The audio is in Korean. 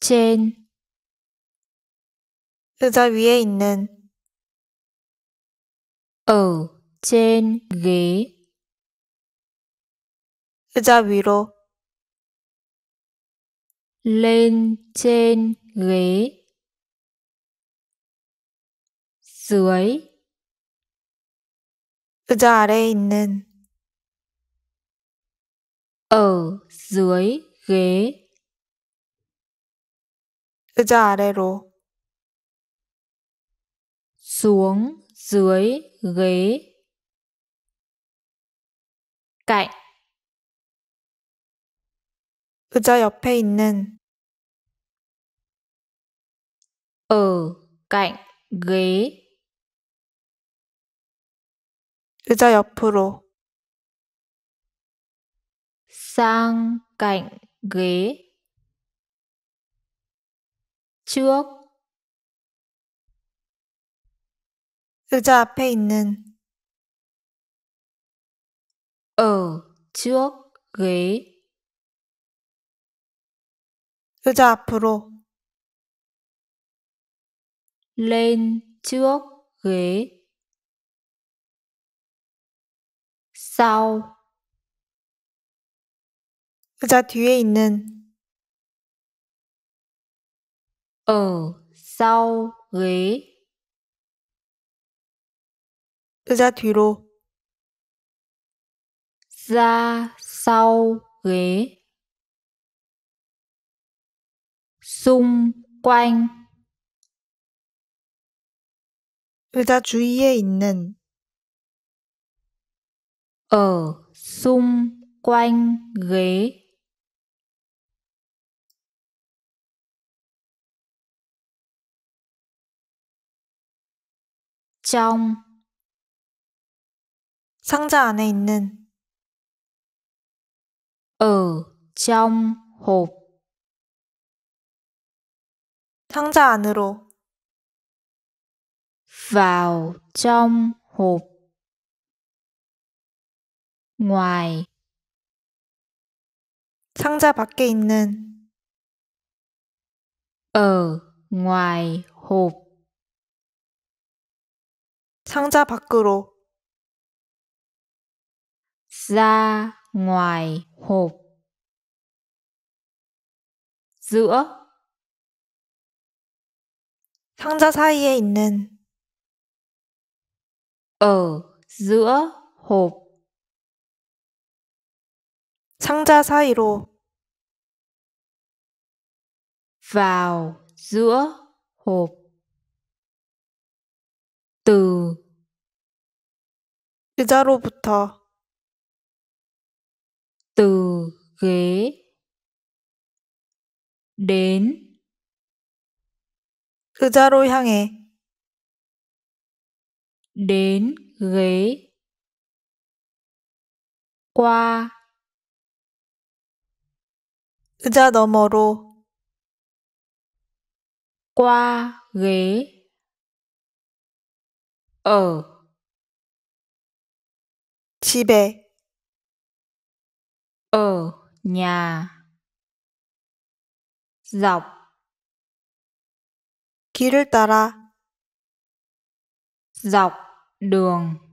젠 의자 위에 있는 ở trên ghế 의자 위로 lên trên ghế dưới 의자 아래에 있는 ở dưới ghế 의자 아래로 xuống dưới ghế cạnh 의자 옆에 있는 ở cạnh ghế 의자 옆으로 sang cạnh ghế 추억 의자 앞에 있는 어 추억의 의자 앞으로 lên t r ư sau 의자 뒤에 있는 ở sau ghế ra 뒤로 ra sau ghế xung quanh 의자 주위에 있는 ở xung quanh ghế trong 상자 안에 있는 ở trong hộp 상자 안으로 vào trong hộp ngoài 상자 밖에 있는 ở ngoài hộp 상자 밖으로. Ra ngoài hộp. Giữa. 상자 사이에 있는. Ở giữa hộp. 상자 사이로. Vào giữa hộp. từ 그자로부터 từ ghế đến 그자로 향해 đến ghế qua 의자 너머로 qua ghế ở 집에 ở nhà dọc 길을 따라 dọc đường